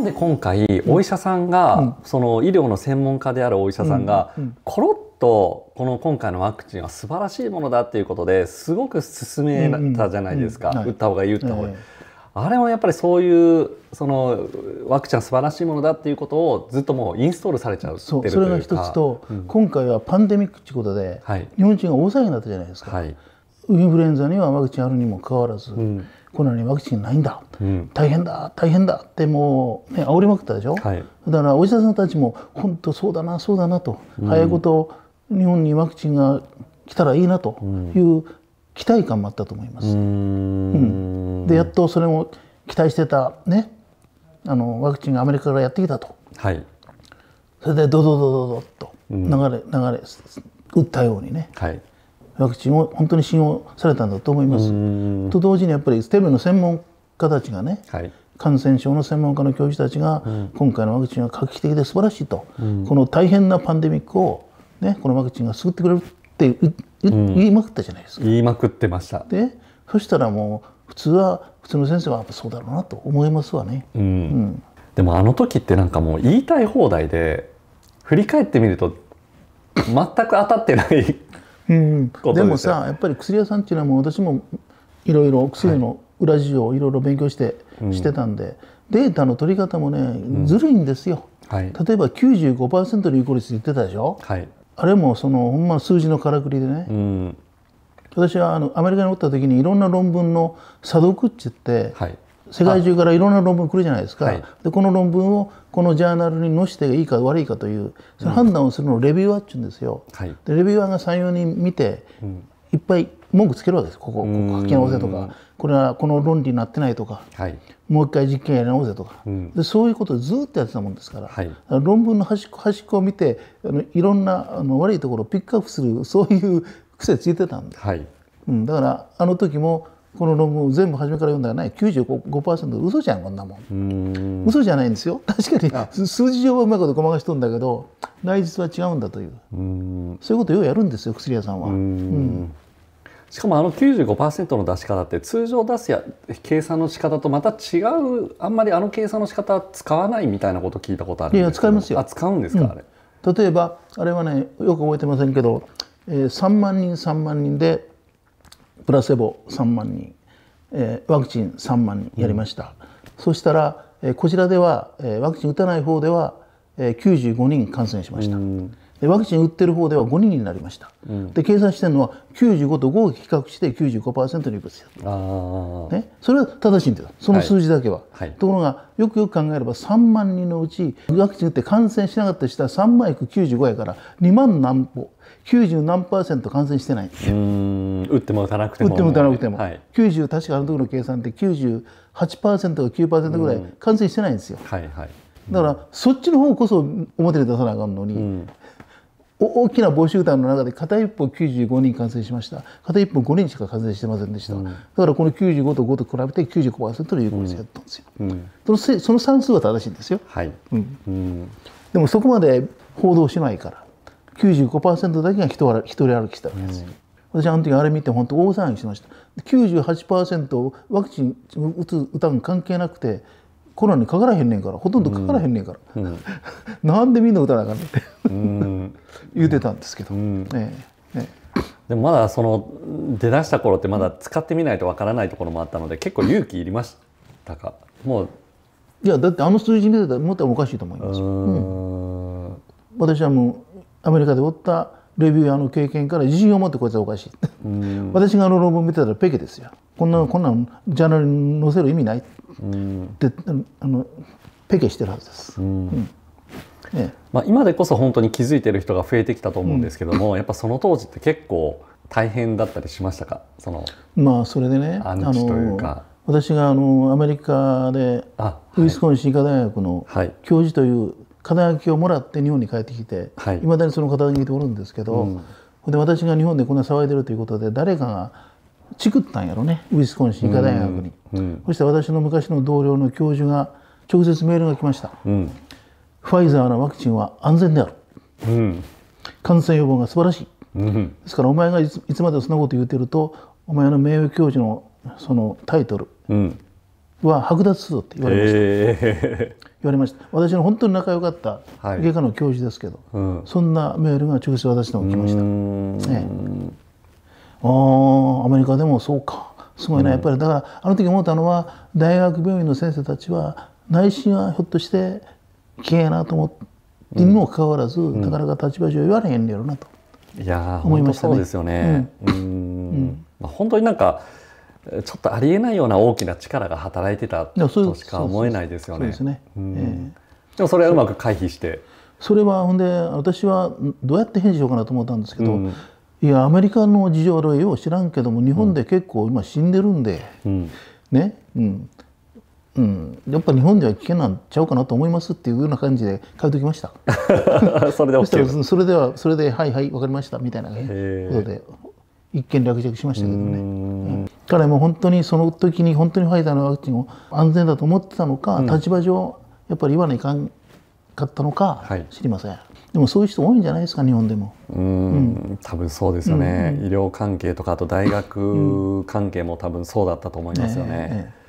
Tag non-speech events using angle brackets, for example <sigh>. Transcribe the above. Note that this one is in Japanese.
なんで今回お医者さんが、その医療の専門家であるお医者さんが、コロッとこの今回のワクチンは素晴らしいものだっていうことですごく勧めたじゃないですか、打った方がいい打った方がいい。あれもやっぱりそういうそのワクチンは素晴らしいものだっていうことをずっともうインストールされちゃうそうそれが一つと、うん、今回はパンデミックということで、はい、日本人が大騒ぎになったじゃないですか、はい、インフルエンザにはワクチンあるにもかかわらず、うコロナにワクチンないんだ、うん、大変だ大変だってもうね煽りまくったでしょ、はい、だからお医者さんたちも本当そうだなそうだなと、うん、早いこと日本にワクチンが来たらいいなという期待感もあったと思います。うん、でやっとそれも期待してたねあのワクチンがアメリカからやってきたと、はい、それでドドドドドと流れ、流れ打ったようにね、はい、ワクチンを本当に信用されたんだと思います。と同時にやっぱりステムの専門家たちがね、はい、感染症の専門家の教授たちが、うん、今回のワクチンは画期的で素晴らしいと、うん、この大変なパンデミックを、ね、このワクチンが救ってくれるって言いまくったじゃないですか。言いまくってましたでそしたらもう普通は普通の先生はやっぱそうだろうなと思いますわね。うん、うんでもあの時ってなんかもう言いたい放題で振り返ってみると全く当たってないうん、でもさやっぱり薬屋さんっていうのはもう私もいろいろ薬の裏事情をいろいろ勉強して、はい、してたんで、データの取り方もね、ずるいんですよ、はい、例えば95%の有効率って言ってたでしょ、はい、あれもそのほんま数字のからくりでね、うん、私はあのアメリカにおった時にいろんな論文の査読って言って、はい、世界中からいろんな論文来るじゃないですか、はい、でこの論文をこのジャーナルに載せていいか悪いかというその判断をするのをレビューアーっていうんですよ、はい、でレビューアーが34人見て、うん、いっぱい文句つけるわけですここここ書き直せとかこれはこの論理になってないとか、はい、もう一回実験やり直せとか、うん、でそういうことをずっとやってたもんですからはい、論文の端っこ端っこを見てあのいろんなあの悪いところをピックアップするそういう癖ついてたんで、はい、うん、だからあの時もこの論文全部初めから読んだらね95%嘘じゃんこんなもん嘘じゃないんですよ確かに数字上はうまいことごまかしとるんだけど内実は違うんだというそういうことをようやるんですよ薬屋さんは。うんしかもあの95%の出し方って通常出すや計算の仕方とまた違うあんまりあの計算の仕方使わないみたいなこと聞いたことあるんですいや使いますよあ使うんですか、うん、あれ例えばあれはねよく覚えてませんけど、えー、3万人3万人でプラセボ3万人、えー、ワクチン3万人やりました、うん、そしたら、えー、こちらでは、えー、ワクチン打たない方では、えー、95人感染しました、うん、でワクチン打ってる方では5人になりました、うん、で計算してるのは95と5を比較して95%にですね、それは正しいんだよその数字だけは、はいはい、ところがよくよく考えれば3万人のうちワクチン打って感染しなかった人は3万いく95やから2万何歩90何パーセント感染してないんですよ。打っても打たなくても打っても打たなくても、はい、90確かあの時の計算って98%か9%ぐらい完成してないんですよ、うん、はいはい、うん、だからそっちの方こそ表に出さなあかんのに、うん、大きな募集団の中で片一方95人完成しました片一方5人しか完成してませんでした、うん、だからこの95と5と比べて95%の有効性やったんですよ、うんそのせその算数は正しいんですよ、はいうんうん、でもそこまで報道しないから95%だけが一人歩きしたわけですよ、私あの時あれ見て本当大騒ぎしました98%ワクチン打つ打たん関係なくてコロナにかからへんねんからほとんどかからへんねんから、うん、<laughs> なんでみんな打たなあかんねんって言うてたんですけど、うんえええ、でもまだその出だした頃ってまだ使ってみないとわからないところもあったので結構勇気いりましたかもういやだってあの数字見てたらもっとおかしいと思いますよ、私はもうアメリカでおったレビューアーの経験から自信を持ってこいつはおかしい私があの論文見てたらペケですよこんな、こんなんジャーナルに載せる意味ないってあのペケしてるはずです。うんね、まあ、今でこそ本当に気づいてる人が増えてきたと思うんですけども、やっぱその当時って結構大変だったりしましたかそのまあそれでねアンチというか私があのアメリカでウィスコンシン医科大学の教授という、はい肩書きをもらって日本に帰ってきて、はいまだにその肩書きでおるんですけど、うん、で私が日本でこんな騒いでるということで誰かがチクったんやろねウィスコンシン医科大学に、うん、そして私の昔の同僚の教授が直接メールが来ました、うん、ファイザーのワクチンは安全である、うん、感染予防が素晴らしい、ですからお前がいつまでそんなこと言ってるとお前の名誉教授のそのタイトル、は剥奪するぞって言われました、えー、言われました私の本当に仲良かった外科の教授ですけど、はいうん、そんなメールが直接私のも来ました、ええ、ああアメリカでもそうかすごいな、やっぱりだからあの時思ったのは大学病院の先生たちは内心はひょっとして危険やなと思ってにもかかわらず、うん、なかなか立場上言われへんやろなと思いましたね。うん、うん本当になんかちょっとありえないような大きな力が働いてたとしか思えないですよね。でもそれはうまく回避してそれはほんで私はどうやって返事しようかなと思ったんですけど、うん、いやアメリカの事情はよう知らんけども日本で結構今死んでるんで、うん、ね、うんうん、やっぱ日本では危険なんちゃうかなと思いますっていうような感じで書いておきました <laughs> それでそれではそれではいはい分かりましたみたいなことで一見落着しましたけどね。彼も本当にその時に本当にファイザーのワクチンを安全だと思ってたのか、うん、立場上やっぱり言わないかんかったのか知りません、はいでもそういう人多いんじゃないですか日本でも。うん、うん、多分そうですよね、うんうん、医療関係とかあと大学関係も多分そうだったと思いますよね。えーえー